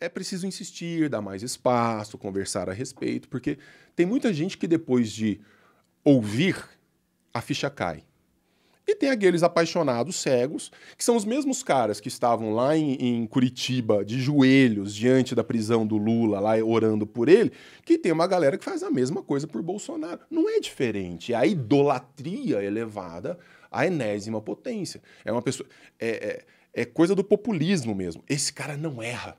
é preciso insistir, dar mais espaço, conversar a respeito, porque tem muita gente que depois de ouvir, a ficha cai. E tem aqueles apaixonados cegos, que são os mesmos caras que estavam lá em, em, Curitiba, de joelhos, diante da prisão do Lula, lá orando por ele, que tem uma galera que faz a mesma coisa por Bolsonaro. Não é diferente. É a idolatria elevada à enésima potência. É uma pessoa. É, é, é coisa do populismo mesmo. Esse cara não erra.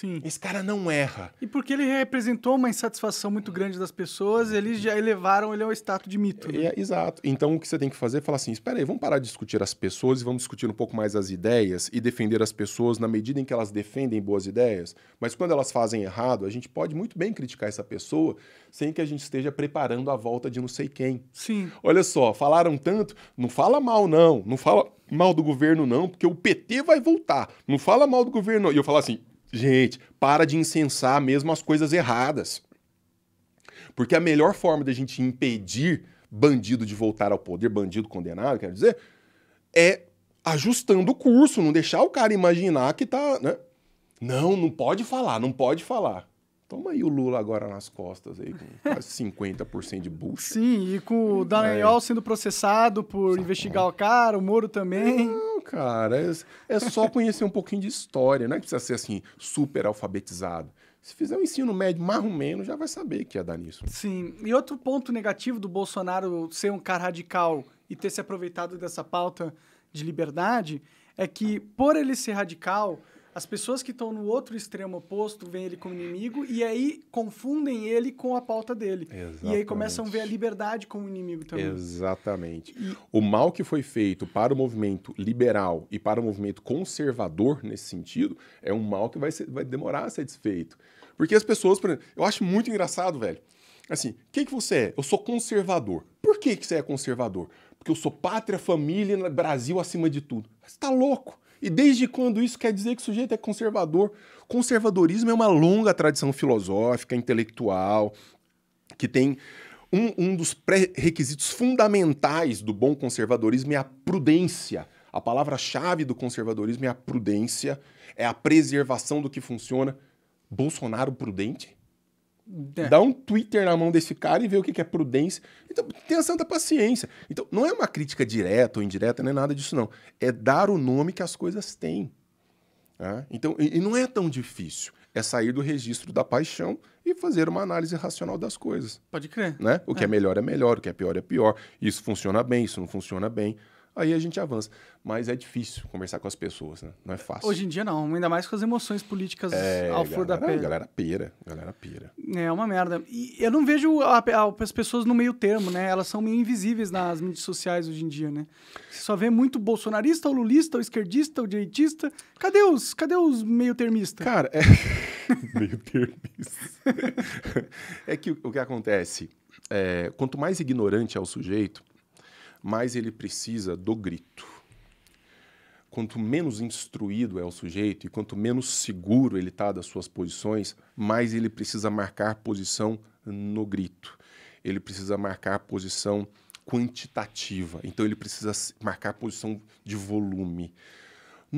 Sim. Esse cara não erra. E porque ele representou uma insatisfação muito grande das pessoas, eles já elevaram ele ao status de mito. Né? É, exato. Então o que você tem que fazer é falar assim: espera aí, vamos parar de discutir as pessoas e vamos discutir um pouco mais as ideias e defender as pessoas na medida em que elas defendem boas ideias. Mas quando elas fazem errado, a gente pode muito bem criticar essa pessoa sem que a gente esteja preparando a volta de não sei quem. Sim. Olha só, falaram tanto, não fala mal, não. Não fala mal do governo, não, porque o PT vai voltar. Não fala mal do governo. E eu falo assim, Gente, para de incensar mesmo as coisas erradas. Porque a melhor forma da gente impedir bandido de voltar ao poder, bandido condenado, quero dizer, é ajustando o curso, não deixar o cara imaginar que tá, né? Não, não pode falar, não pode falar. Toma aí o Lula agora nas costas aí, com quase 50% de bucha. Sim, e com o Daniel é. sendo processado por investigar o cara, o Moro também. Não cara. É, é só conhecer um pouquinho de história. Não é que precisa ser assim, super alfabetizado. Se fizer um ensino médio mais ou menos, já vai saber que ia dar nisso. Sim. E outro ponto negativo do Bolsonaro ser um cara radical e ter se aproveitado dessa pauta de liberdade é que, por ele ser radical, as pessoas que estão no outro extremo oposto veem ele como inimigo e aí confundem ele com a pauta dele. Exatamente. E aí começam a ver a liberdade como inimigo também. Exatamente. E... O mal que foi feito para o movimento liberal e para o movimento conservador nesse sentido é um mal que vai, ser, vai demorar a ser desfeito. Porque as pessoas, por exemplo, eu acho muito engraçado, velho. Assim, quem que você é? Eu sou conservador. Por que, que você é conservador? Porque eu sou pátria, família, Brasil acima de tudo. Você tá louco. E desde quando isso quer dizer que o sujeito é conservador? Conservadorismo é uma longa tradição filosófica, intelectual, que tem um, um dos pré-requisitos fundamentais do bom conservadorismo é a prudência. A palavra-chave do conservadorismo é a prudência, é a preservação do que funciona. Bolsonaro prudente? É. Dá um Twitter na mão desse cara e vê o que é prudência. Então, tenha santa paciência. Então, não é uma crítica direta ou indireta, não é nada disso, não. É dar o nome que as coisas têm. Né? Então, e, e não é tão difícil. É sair do registro da paixão e fazer uma análise racional das coisas. Pode crer. Né? O que é. é melhor é melhor, o que é pior é pior. Isso funciona bem, isso não funciona bem aí a gente avança. Mas é difícil conversar com as pessoas, né? Não é fácil. Hoje em dia não, ainda mais com as emoções políticas é, ao flor da pele. Galera pira, galera pera. É uma merda. E eu não vejo a, a, as pessoas no meio termo, né? Elas são meio invisíveis nas mídias sociais hoje em dia, né? Você só vê muito bolsonarista, ou lulista, ou esquerdista, ou direitista. Cadê os, cadê os meio termistas? Cara, é... meio termista. é que o que acontece, é, quanto mais ignorante é o sujeito, mais ele precisa do grito. Quanto menos instruído é o sujeito e quanto menos seguro ele está das suas posições, mais ele precisa marcar posição no grito. Ele precisa marcar posição quantitativa. Então ele precisa marcar posição de volume.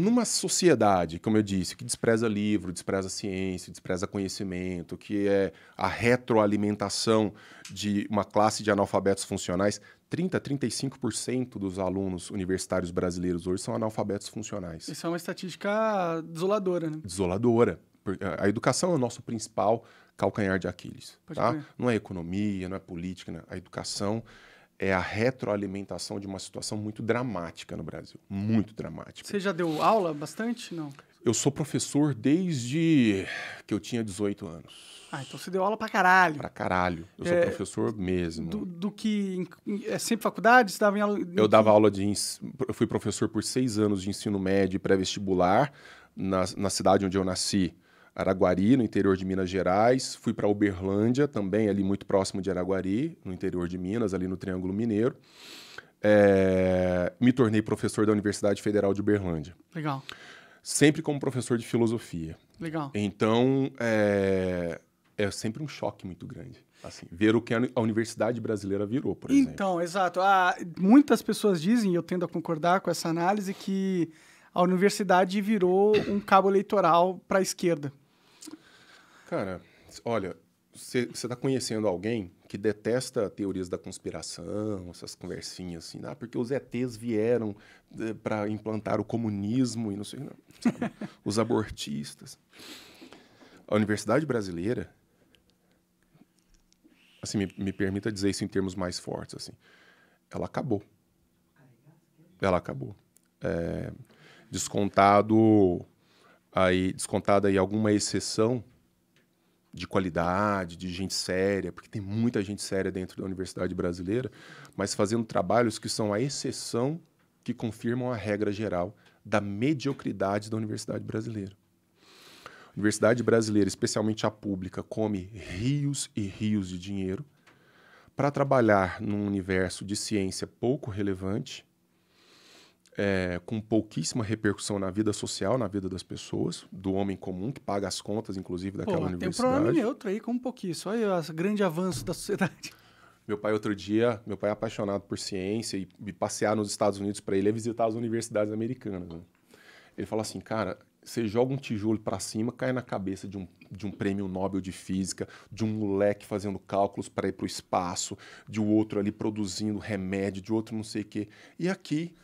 Numa sociedade, como eu disse, que despreza livro, despreza ciência, despreza conhecimento, que é a retroalimentação de uma classe de analfabetos funcionais, 30, 35% dos alunos universitários brasileiros hoje são analfabetos funcionais. Isso é uma estatística desoladora, né? Desoladora. A educação é o nosso principal calcanhar de Aquiles. tá? Não é economia, não é política, né? a educação é a retroalimentação de uma situação muito dramática no Brasil, muito dramática. Você já deu aula bastante, não? Eu sou professor desde que eu tinha 18 anos. Ah, então você deu aula pra caralho. Pra caralho. Eu é, sou professor mesmo. Do, do que. Em, é sempre faculdade? Você dava em aula. Em eu dava que... aula de. Eu fui professor por seis anos de ensino médio e pré-vestibular na, na cidade onde eu nasci. Araguari, no interior de Minas Gerais, fui para Uberlândia, também ali muito próximo de Araguari, no interior de Minas, ali no Triângulo Mineiro. É, me tornei professor da Universidade Federal de Uberlândia. Legal. Sempre como professor de filosofia. Legal. Então, é, é sempre um choque muito grande. Assim, ver o que a universidade brasileira virou, por exemplo. Então, exato. Ah, muitas pessoas dizem, e eu tendo a concordar com essa análise, que a universidade virou um cabo eleitoral para a esquerda. Cara, olha, você está conhecendo alguém que detesta teorias da conspiração, essas conversinhas assim, ah, porque os ETs vieram eh, para implantar o comunismo e não sei, não, sabe? os abortistas. A Universidade Brasileira, assim, me, me permita dizer isso em termos mais fortes, assim, ela acabou. Ela acabou. É, descontado aí, descontada aí alguma exceção de qualidade, de gente séria, porque tem muita gente séria dentro da universidade brasileira, mas fazendo trabalhos que são a exceção que confirmam a regra geral da mediocridade da universidade brasileira. A universidade brasileira, especialmente a pública, come rios e rios de dinheiro para trabalhar num universo de ciência pouco relevante é, com pouquíssima repercussão na vida social, na vida das pessoas, do homem comum que paga as contas, inclusive, daquela Pô, universidade. Tem um problema neutro aí, como pouquíssimo. Olha o grande avanço da sociedade. Meu pai, outro dia, meu pai é apaixonado por ciência e, e passear nos Estados Unidos para ele é visitar as universidades americanas. Né? Ele fala assim, cara, você joga um tijolo para cima, cai na cabeça de um, de um prêmio Nobel de Física, de um moleque fazendo cálculos para ir para o espaço, de outro ali produzindo remédio, de outro não sei o quê. E aqui,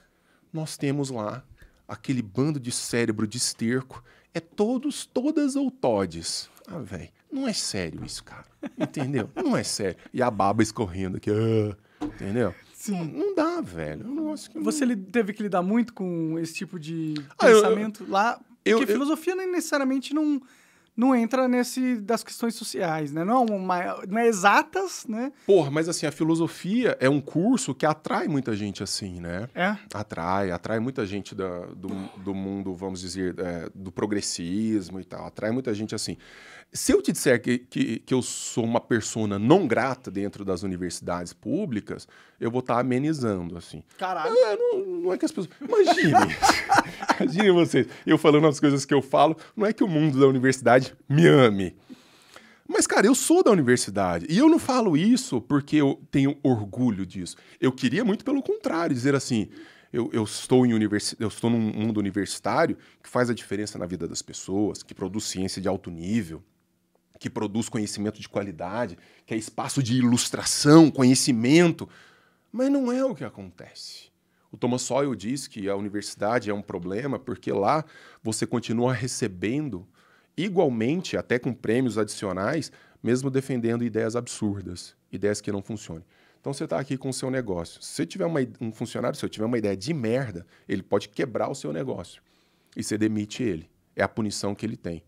nós temos lá aquele bando de cérebro de esterco. É todos, todas ou todes. Ah, velho, não é sério isso, cara. Entendeu? não é sério. E a baba escorrendo aqui. Ah, entendeu? Sim. Não, não dá, velho. Nossa, que Você não... teve que lidar muito com esse tipo de ah, pensamento eu, eu, lá? Porque eu, filosofia nem necessariamente não não entra nesse das questões sociais, né? Não, é uma, não é exatas, né? Porra, mas assim, a filosofia é um curso que atrai muita gente assim, né? É. Atrai, atrai muita gente da, do, do mundo, vamos dizer, é, do progressismo e tal. Atrai muita gente assim. Se eu te disser que, que, que eu sou uma persona não grata dentro das universidades públicas, eu vou estar tá amenizando, assim. Caralho. É, não, não, é que as pessoas. Imagine! imagine vocês, eu falando as coisas que eu falo, não é que o mundo da universidade me ame. Mas, cara, eu sou da universidade. E eu não falo isso porque eu tenho orgulho disso. Eu queria muito pelo contrário, dizer assim. Eu, eu, estou em universi eu estou num mundo universitário que faz a diferença na vida das pessoas, que produz ciência de alto nível, que produz conhecimento de qualidade, que é espaço de ilustração, conhecimento. Mas não é o que acontece. O Thomas Sowell diz que a universidade é um problema porque lá você continua recebendo igualmente, até com prêmios adicionais, mesmo defendendo ideias absurdas, ideias que não funcionem. Então você está aqui com o seu negócio. Se tiver uma, um funcionário, se eu tiver uma ideia de merda, ele pode quebrar o seu negócio e você demite ele. É a punição que ele tem.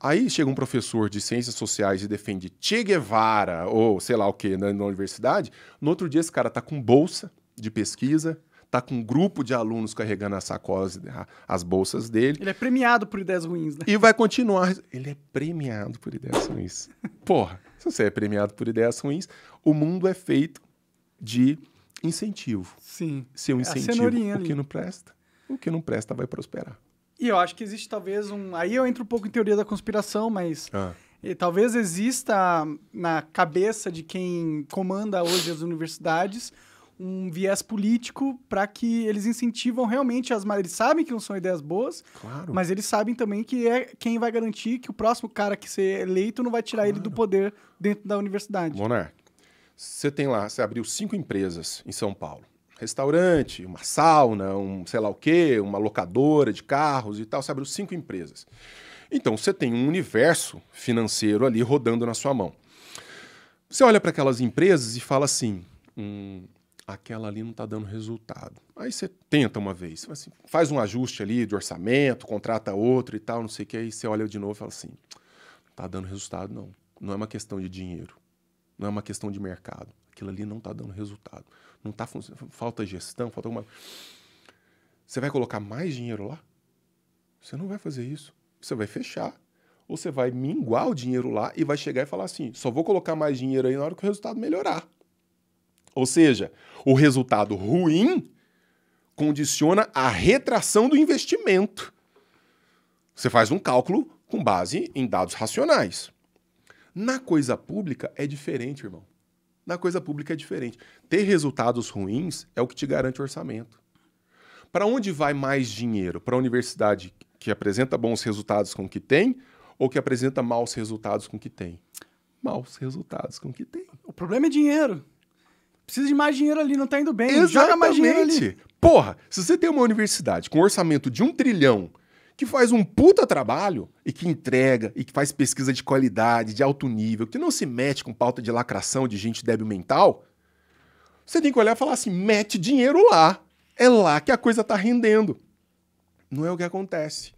Aí chega um professor de ciências sociais e defende Che Guevara, ou sei lá o que, na, né, na, universidade. No outro dia, esse cara tá com bolsa de pesquisa, tá com um grupo de alunos carregando as sacolas, as bolsas dele. Ele é premiado por ideias ruins, né? E vai continuar. Ele é premiado por ideias ruins. Porra, se você é premiado por ideias ruins, o mundo é feito de incentivo. Sim. Se eu é incentivo o que não presta, o que não presta vai prosperar. E eu acho que existe talvez um. Aí eu entro um pouco em teoria da conspiração, mas. Ah. E, talvez exista na cabeça de quem comanda hoje as universidades um viés político para que eles incentivam realmente as Eles sabem que não são ideias boas, claro. mas eles sabem também que é quem vai garantir que o próximo cara que ser eleito não vai tirar claro. ele do poder dentro da universidade. Monar, você tem lá, você abriu cinco empresas em São Paulo restaurante, uma sauna, um sei lá o quê, uma locadora de carros e tal, sabe? Os cinco empresas. Então você tem um universo financeiro ali rodando na sua mão. Você olha para aquelas empresas e fala assim: hum, aquela ali não está dando resultado. Aí você tenta uma vez, assim, faz um ajuste ali de orçamento, contrata outro e tal, não sei o que. Aí você olha de novo e fala assim: não está dando resultado, não. Não é uma questão de dinheiro. Não é uma questão de mercado. Aquilo ali não está dando resultado. Não está falta gestão, falta alguma. Você vai colocar mais dinheiro lá? Você não vai fazer isso. Você vai fechar. Ou você vai minguar o dinheiro lá e vai chegar e falar assim: só vou colocar mais dinheiro aí na hora que o resultado melhorar. Ou seja, o resultado ruim condiciona a retração do investimento. Você faz um cálculo com base em dados racionais. Na coisa pública é diferente, irmão. Na coisa pública é diferente. Ter resultados ruins é o que te garante o orçamento. Para onde vai mais dinheiro? Para a universidade que apresenta bons resultados com o que tem ou que apresenta maus resultados com o que tem? Maus resultados com o que tem. O problema é dinheiro. Precisa de mais dinheiro ali, não está indo bem. Exatamente. Joga mais dinheiro ali. Porra, se você tem uma universidade com orçamento de um trilhão que faz um puta trabalho e que entrega e que faz pesquisa de qualidade, de alto nível, que não se mete com pauta de lacração de gente débil mental, você tem que olhar e falar assim: mete dinheiro lá. É lá que a coisa tá rendendo. Não é o que acontece.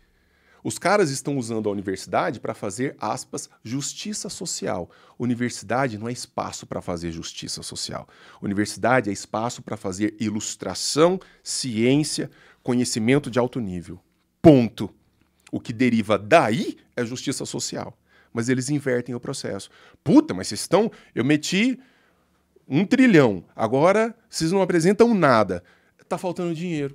Os caras estão usando a universidade para fazer, aspas, justiça social. Universidade não é espaço para fazer justiça social. Universidade é espaço para fazer ilustração, ciência, conhecimento de alto nível. Ponto. O que deriva daí é justiça social. Mas eles invertem o processo. Puta, mas vocês estão. Eu meti um trilhão. Agora vocês não apresentam nada. Tá faltando dinheiro.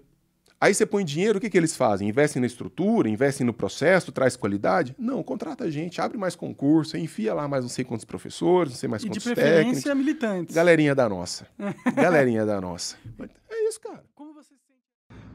Aí você põe dinheiro, o que, que eles fazem? Investem na estrutura, investem no processo, traz qualidade? Não, contrata a gente, abre mais concurso, enfia lá mais não sei quantos professores, não sei mais e quantos técnicos. de preferência técnicos. militantes. Galerinha da nossa. Galerinha da nossa. É isso, cara.